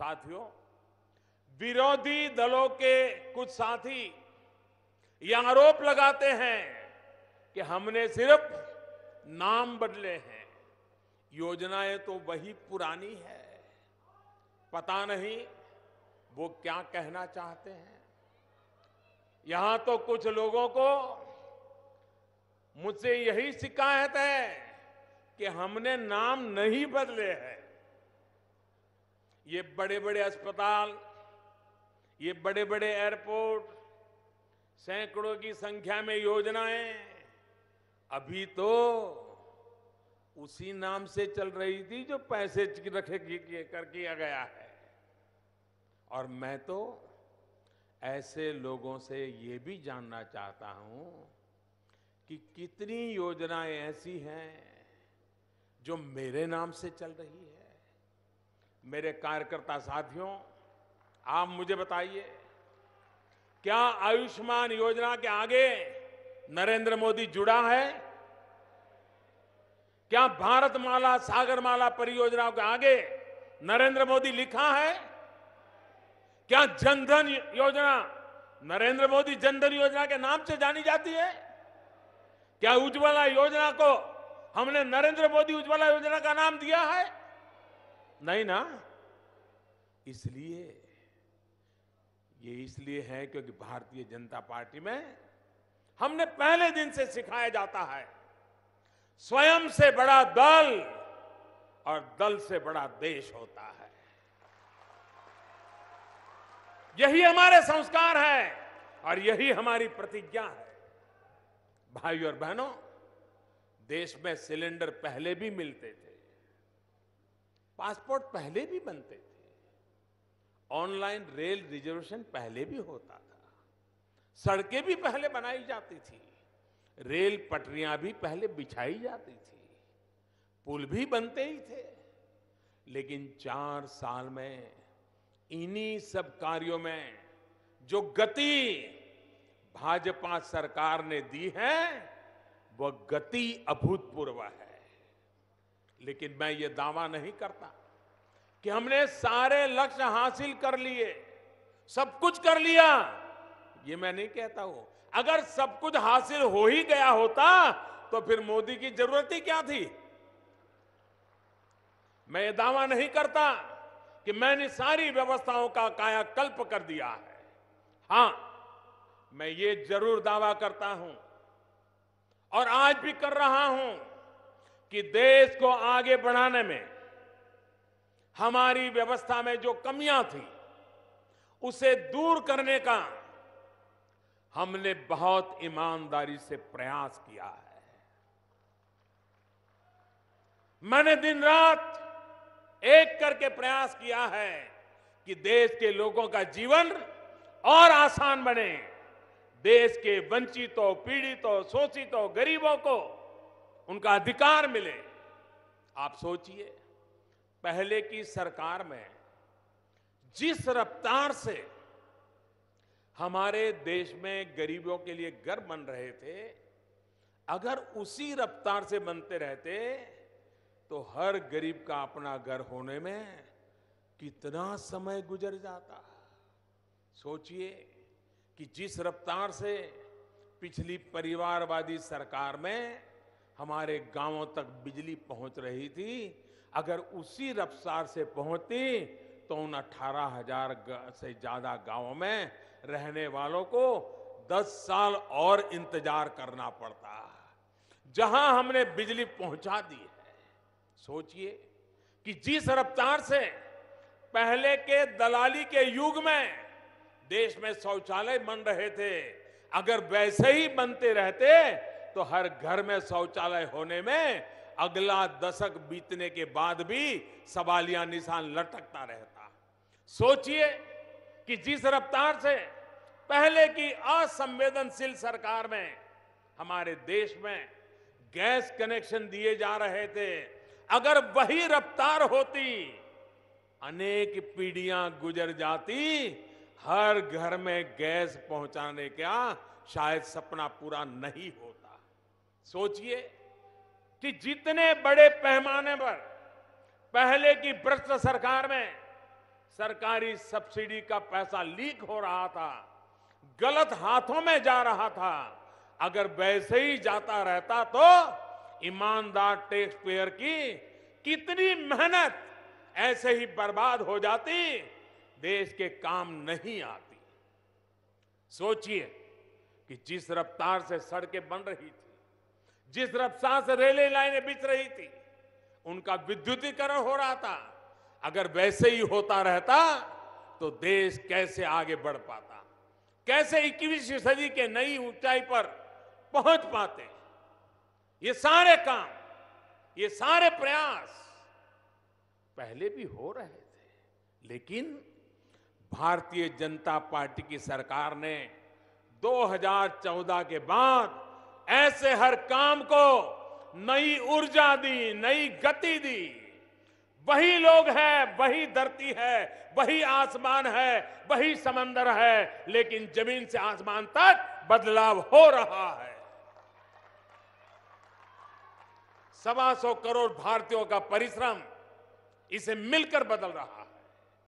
साथियों विरोधी दलों के कुछ साथी ये आरोप लगाते हैं कि हमने सिर्फ नाम बदले हैं योजनाएं तो वही पुरानी है पता नहीं वो क्या कहना चाहते हैं यहां तो कुछ लोगों को मुझसे यही शिकायत है कि हमने नाम नहीं बदले हैं ये बड़े बड़े अस्पताल ये बड़े बड़े एयरपोर्ट सैकड़ों की संख्या में योजनाएं अभी तो उसी नाम से चल रही थी जो पैसे रखे कर किया गया है और मैं तो ऐसे लोगों से ये भी जानना चाहता हूं कि कितनी योजनाएं ऐसी हैं जो मेरे नाम से चल रही है मेरे कार्यकर्ता साथियों आप मुझे बताइए क्या आयुष्मान योजना के आगे नरेंद्र मोदी जुड़ा है क्या भारत माला सागरमाला परियोजनाओं के आगे नरेंद्र मोदी लिखा है क्या जनधन योजना नरेंद्र मोदी जनधन योजना के नाम से जानी जाती है क्या उज्ज्वला योजना को हमने नरेंद्र मोदी उज्ज्वला योजना का नाम दिया है नहीं ना इसलिए ये इसलिए है क्योंकि भारतीय जनता पार्टी में हमने पहले दिन से सिखाया जाता है स्वयं से बड़ा दल और दल से बड़ा देश होता है यही हमारे संस्कार है और यही हमारी प्रतिज्ञा है भाई और बहनों देश में सिलेंडर पहले भी मिलते थे पासपोर्ट पहले भी बनते थे ऑनलाइन रेल रिजर्वेशन पहले भी होता था सड़कें भी पहले बनाई जाती थी रेल पटरियां भी पहले बिछाई जाती थी पुल भी बनते ही थे लेकिन चार साल में इन्हीं सब कार्यों में जो गति भाजपा सरकार ने दी है वह गति अभूतपूर्व है लेकिन मैं ये दावा नहीं करता कि हमने सारे लक्ष्य हासिल कर लिए सब कुछ कर लिया ये मैं नहीं कहता हूं अगर सब कुछ हासिल हो ही गया होता तो फिर मोदी की जरूरत ही क्या थी मैं ये दावा नहीं करता कि मैंने सारी व्यवस्थाओं का कायाकल्प कर दिया है हां मैं ये जरूर दावा करता हूं और आज भी कर रहा हूं कि देश को आगे बढ़ाने में हमारी व्यवस्था में जो कमियां थी उसे दूर करने का हमने बहुत ईमानदारी से प्रयास किया है मैंने दिन रात एक करके प्रयास किया है कि देश के लोगों का जीवन और आसान बने देश के वंचितों पीड़ितों शोषितों गरीबों को उनका अधिकार मिले आप सोचिए पहले की सरकार में जिस रफ्तार से हमारे देश में गरीबों के लिए घर बन रहे थे अगर उसी रफ्तार से बनते रहते तो हर गरीब का अपना घर होने में कितना समय गुजर जाता सोचिए कि जिस रफ्तार से पिछली परिवारवादी सरकार में हमारे गांवों तक बिजली पहुंच रही थी अगर उसी रफ्तार से पहुंचती तो उन अठारह हजार से ज्यादा गांवों में रहने वालों को 10 साल और इंतजार करना पड़ता जहां हमने बिजली पहुंचा दी है सोचिए कि जिस रफ्तार से पहले के दलाली के युग में देश में शौचालय बन रहे थे अगर वैसे ही बनते रहते तो हर घर में शौचालय होने में अगला दशक बीतने के बाद भी सवालिया निशान लटकता रहता सोचिए कि जिस रफ्तार से पहले की असंवेदनशील सरकार में हमारे देश में गैस कनेक्शन दिए जा रहे थे अगर वही रफ्तार होती अनेक पीढ़ियां गुजर जाती हर घर में गैस पहुंचाने का शायद सपना पूरा नहीं होता सोचिए कि जितने बड़े पैमाने पर पहले की भ्रष्ट सरकार में सरकारी सब्सिडी का पैसा लीक हो रहा था गलत हाथों में जा रहा था अगर वैसे ही जाता रहता तो ईमानदार टैक्स पेयर की कितनी मेहनत ऐसे ही बर्बाद हो जाती देश के काम नहीं आती सोचिए कि जिस रफ्तार से सड़कें बन रही थी जिस रफ्तार से रेलवे लाइनें बिछ रही थी उनका विद्युतीकरण हो रहा था अगर वैसे ही होता रहता तो देश कैसे आगे बढ़ पाता कैसे इक्कीसवीं सदी के नई ऊंचाई पर पहुंच पाते ये सारे काम ये सारे प्रयास पहले भी हो रहे थे लेकिन भारतीय जनता पार्टी की सरकार ने 2014 के बाद ऐसे हर काम को नई ऊर्जा दी नई गति दी वही लोग हैं वही धरती है वही आसमान है वही समंदर है लेकिन जमीन से आसमान तक बदलाव हो रहा है सवा सौ करोड़ भारतीयों का परिश्रम इसे मिलकर बदल रहा है